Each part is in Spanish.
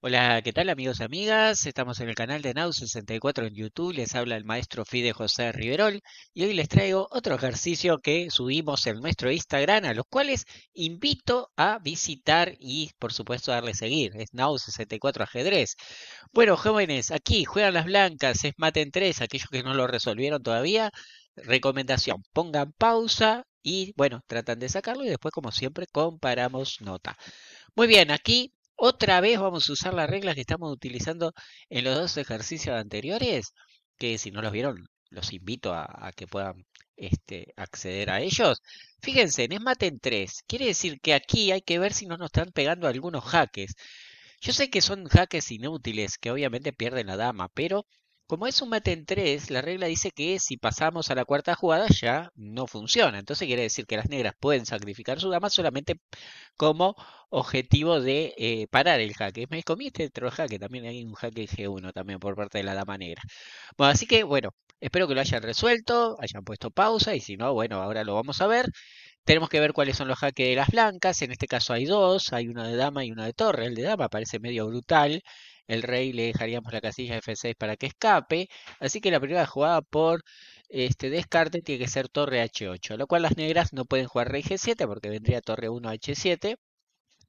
Hola, ¿qué tal amigos y amigas? Estamos en el canal de Nau64 en YouTube, les habla el maestro Fide José Riverol y hoy les traigo otro ejercicio que subimos en nuestro Instagram, a los cuales invito a visitar y por supuesto darle seguir, es Nau64 ajedrez. Bueno jóvenes, aquí juegan las blancas, es maten 3, aquellos que no lo resolvieron todavía, recomendación, pongan pausa y bueno, tratan de sacarlo y después como siempre comparamos nota. Muy bien, aquí otra vez vamos a usar las reglas que estamos utilizando en los dos ejercicios anteriores, que si no los vieron, los invito a, que puedan este, acceder a ellos. Fíjense, en en 3, quiere decir que aquí hay que ver si no nos están pegando algunos jaques. Yo sé que son jaques inútiles, que obviamente pierden la dama, pero como es un mate en 3, la regla dice que si pasamos a la cuarta jugada ya no funciona. Entonces quiere decir que las negras pueden sacrificar su dama solamente como objetivo de eh, parar el jaque. Me comiste otro jaque, también hay un jaque G1 también por parte de la dama negra. Bueno, así que bueno, espero que lo hayan resuelto, hayan puesto pausa y si no, bueno, ahora lo vamos a ver. Tenemos que ver cuáles son los jaques de las blancas. En este caso hay dos, hay uno de dama y una de torre. El de dama parece medio brutal el rey le dejaríamos la casilla F6 para que escape. Así que la primera jugada por este descarte tiene que ser torre H8. Lo cual las negras no pueden jugar rey G7 porque vendría torre 1 H7.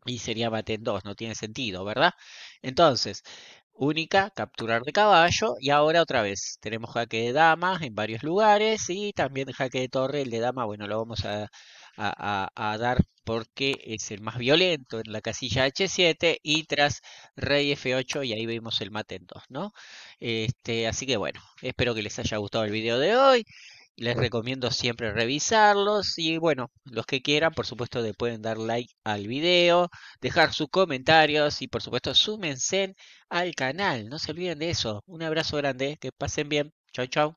Y sería mate en 2, no tiene sentido, ¿verdad? Entonces, única, capturar de caballo, y ahora otra vez, tenemos jaque de damas en varios lugares, y también jaque de torre, el de dama, bueno, lo vamos a, dar porque es el más violento en la casilla H7 y tras Rey F8 y ahí vemos el mate en 2, ¿no? Este, así que bueno, espero que les haya gustado el video de hoy. Les recomiendo siempre revisarlos y bueno, los que quieran, por supuesto, le pueden dar like al video, dejar sus comentarios y por supuesto, súmense al canal. No se olviden de eso. Un abrazo grande, que pasen bien. Chau, chau.